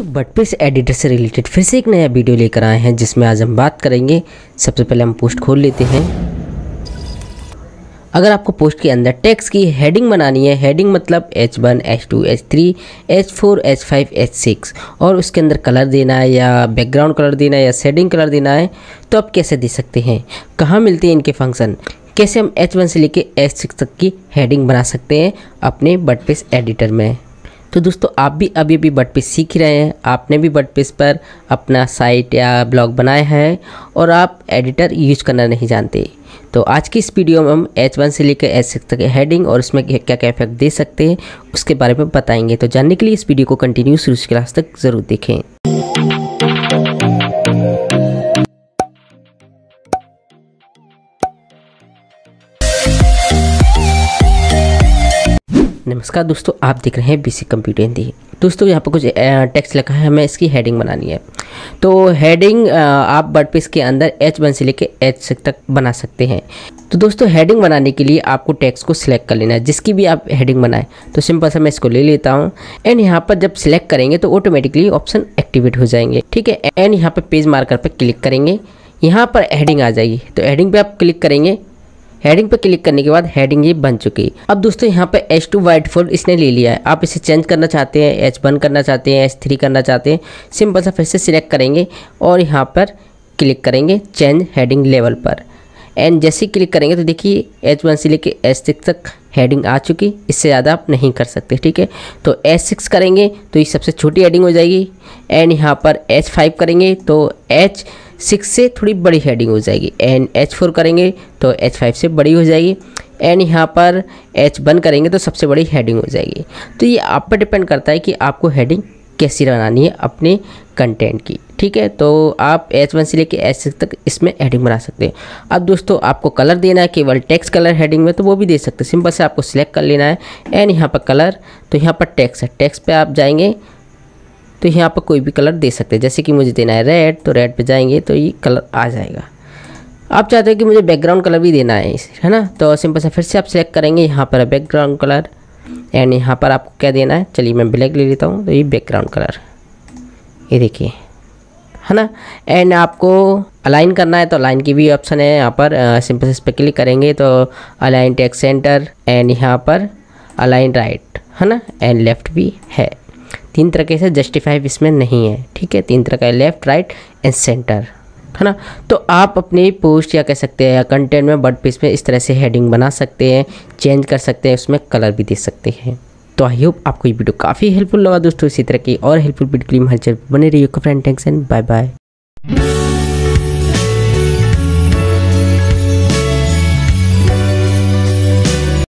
दोस्तों बटपेस एडिटर से रिलेटेड फिर से एक नया वीडियो लेकर आए हैं जिसमें आज हम बात करेंगे सबसे पहले हम पोस्ट खोल लेते हैं अगर आपको पोस्ट के अंदर टैक्स की हेडिंग बनानी है हेडिंग मतलब H1, H2, H3, H4, H5, H6 और उसके अंदर कलर देना है या बैकग्राउंड कलर देना है या शेडिंग कलर देना है तो आप कैसे दे सकते हैं कहाँ मिलते हैं इनके फंक्शन कैसे हम H1 से लेके H6 तक की हेडिंग बना सकते हैं अपने बटपेस एडिटर में तो दोस्तों आप भी अभी अभी बटपेस सीख रहे हैं आपने भी बटपेस पर अपना साइट या ब्लॉग बनाया है और आप एडिटर यूज करना नहीं जानते तो आज की इस वीडियो में हम एच वन से लेकर सिक्स तक हेडिंग और उसमें क्या क्या इफेक्ट दे सकते हैं उसके बारे में बताएंगे तो जानने के लिए इस वीडियो को कंटिन्यू शुरू क्लास तक ज़रूर देखें नमस्कार दोस्तों आप देख रहे हैं बीसी कंप्यूटर हिंदी दोस्तों यहाँ पर कुछ टेक्स्ट लिखा है हमें इसकी हेडिंग बनानी है तो हेडिंग आप वर्डप्रेस के अंदर एच वन से लेके एच तक बना सकते हैं तो दोस्तों हेडिंग बनाने के लिए आपको टेक्स्ट को सिलेक्ट कर लेना है जिसकी भी आप हेडिंग बनाएं तो सिंपल सा मैं इसको ले लेता हूँ एंड यहाँ पर जब सिलेक्ट करेंगे तो ऑटोमेटिकली ऑप्शन एक्टिवेट हो जाएंगे ठीक है एंड यहाँ पर पेज मार्कर पर क्लिक करेंगे यहाँ पर हेडिंग आ जाएगी तो हेडिंग पे आप क्लिक करेंगे हेडिंग पे क्लिक करने के बाद हेडिंग ये बन चुकी अब दोस्तों यहाँ पे एच टू वाइट फोल्ड इसने ले लिया है आप इसे चेंज करना चाहते हैं एच वन करना चाहते हैं एच थ्री करना चाहते हैं सिंपल सा फिर से सिलेक्ट करेंगे और यहाँ पर क्लिक करेंगे चेंज हेडिंग लेवल पर एंड जैसे क्लिक करेंगे तो देखिए एच वन से लेके एच सिक्स तक हेडिंग आ चुकी इससे ज़्यादा आप नहीं कर सकते ठीक है तो एच सिक्स करेंगे तो ये सबसे छोटी हेडिंग हो जाएगी एंड यहाँ पर एच फाइव करेंगे तो एच सिक्स से थोड़ी बड़ी हेडिंग हो जाएगी एंड एच फोर करेंगे तो एच फाइव से बड़ी हो जाएगी एंड यहाँ पर एच वन करेंगे तो सबसे बड़ी हेडिंग हो जाएगी तो ये आप पर डिपेंड करता है कि आपको हेडिंग कैसी बनानी है अपने कंटेंट की ठीक है तो आप एच वन से लेके एच सिक्स तक इसमें हेडिंग बना सकते हैं अब दोस्तों आपको कलर देना है केवल टेक्स्ट कलर हेडिंग में तो वो भी दे सकते हैं सिंपल से आपको सिलेक्ट कर लेना है एंड यहाँ पर कलर तो यहाँ पर टैक्स है टैक्स पर आप जाएंगे तो यहाँ पर कोई भी कलर दे सकते हैं जैसे कि मुझे देना है रेड तो रेड पे जाएंगे तो ये कलर आ जाएगा आप चाहते हो कि मुझे बैकग्राउंड कलर भी देना है इसे है ना तो सिंपल से फिर से आप सेलेक्ट करेंगे यहाँ पर बैकग्राउंड कलर एंड यहाँ पर आपको क्या देना है चलिए मैं ब्लैक ले लेता हूँ तो ये बैकग्राउंड कलर ये देखिए है ना एंड आपको अलाइन करना है तो अलाइन की भी ऑप्शन है यहाँ पर सिंपल से इस पर क्लिक करेंगे तो अलाइन टेक्स सेंटर एंड यहाँ पर अलाइन राइट है ना एंड लेफ्ट भी है तीन तरह से जस्टिफाइव इसमें नहीं है ठीक है तीन तरह का लेफ़्ट राइट एंड सेंटर है ना तो आप अपनी पोस्ट या कह सकते हैं या कंटेंट में बर्ड पीस में इस तरह से हेडिंग बना सकते हैं चेंज कर सकते हैं उसमें कलर भी दे सकते हैं तो आई होप आपको ये वीडियो काफ़ी हेल्पफुल लगा दोस्तों इसी तरह की और हेल्पफुल वीडियो के लिए हर चल बने रही फ्रेंड टेंशन बाय बाय